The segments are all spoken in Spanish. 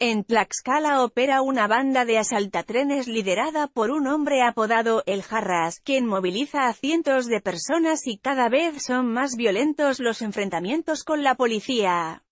En Tlaxcala opera una banda de asaltatrenes liderada por un hombre apodado El Jarras, quien moviliza a cientos de personas y cada vez son más violentos los enfrentamientos con la policía.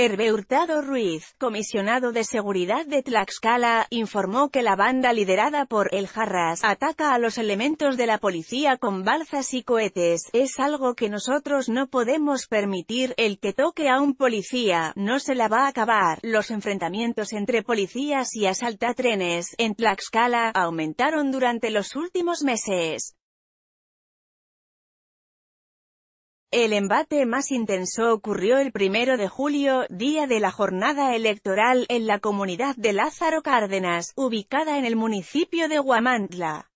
Herbe Hurtado Ruiz, comisionado de seguridad de Tlaxcala, informó que la banda liderada por El Jarras ataca a los elementos de la policía con balzas y cohetes. Es algo que nosotros no podemos permitir. El que toque a un policía no se la va a acabar. Los enfrentamientos entre policías y asaltatrenes en Tlaxcala aumentaron durante los últimos meses. El embate más intenso ocurrió el primero de julio, día de la jornada electoral, en la comunidad de Lázaro Cárdenas, ubicada en el municipio de Huamantla.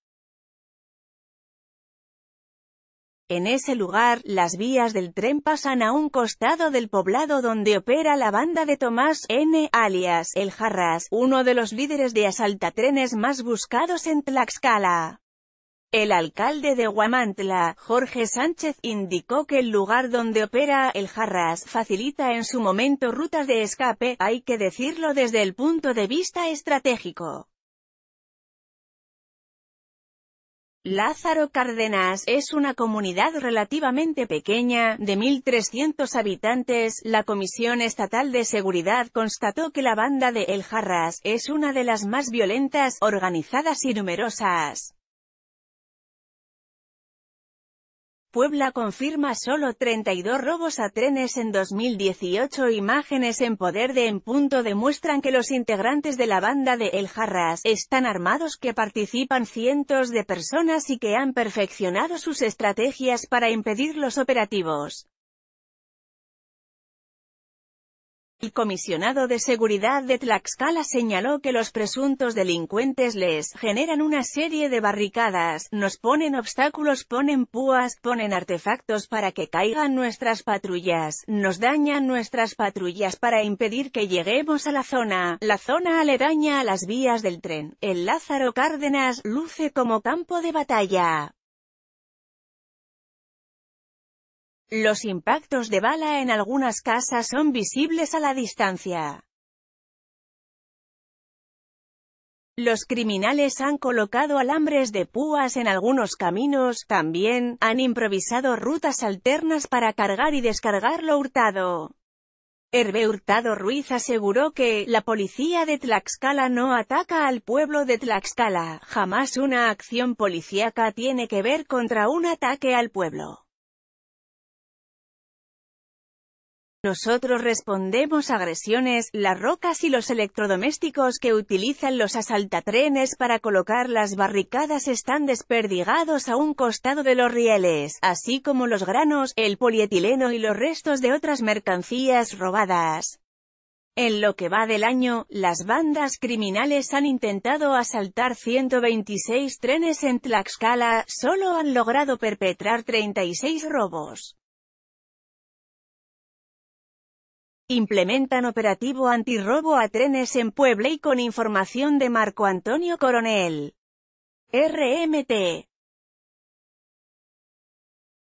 En ese lugar, las vías del tren pasan a un costado del poblado donde opera la banda de Tomás N. alias El Jarras, uno de los líderes de asaltatrenes más buscados en Tlaxcala. El alcalde de Guamantla, Jorge Sánchez, indicó que el lugar donde opera el Jarras facilita en su momento rutas de escape, hay que decirlo desde el punto de vista estratégico. Lázaro Cárdenas es una comunidad relativamente pequeña, de 1.300 habitantes. La Comisión Estatal de Seguridad constató que la banda de El Jarras es una de las más violentas, organizadas y numerosas. Puebla confirma solo 32 robos a trenes en 2018 Imágenes en poder de En Punto demuestran que los integrantes de la banda de El Jarras están armados que participan cientos de personas y que han perfeccionado sus estrategias para impedir los operativos. El comisionado de seguridad de Tlaxcala señaló que los presuntos delincuentes les generan una serie de barricadas, nos ponen obstáculos, ponen púas, ponen artefactos para que caigan nuestras patrullas, nos dañan nuestras patrullas para impedir que lleguemos a la zona, la zona aledaña a las vías del tren. El Lázaro Cárdenas luce como campo de batalla. Los impactos de bala en algunas casas son visibles a la distancia. Los criminales han colocado alambres de púas en algunos caminos, también, han improvisado rutas alternas para cargar y descargar lo hurtado. Herbe Hurtado Ruiz aseguró que, la policía de Tlaxcala no ataca al pueblo de Tlaxcala, jamás una acción policíaca tiene que ver contra un ataque al pueblo. Nosotros respondemos agresiones, las rocas y los electrodomésticos que utilizan los asaltatrenes para colocar las barricadas están desperdigados a un costado de los rieles, así como los granos, el polietileno y los restos de otras mercancías robadas. En lo que va del año, las bandas criminales han intentado asaltar 126 trenes en Tlaxcala, solo han logrado perpetrar 36 robos. Implementan operativo antirrobo a trenes en Puebla y con información de Marco Antonio Coronel. RMT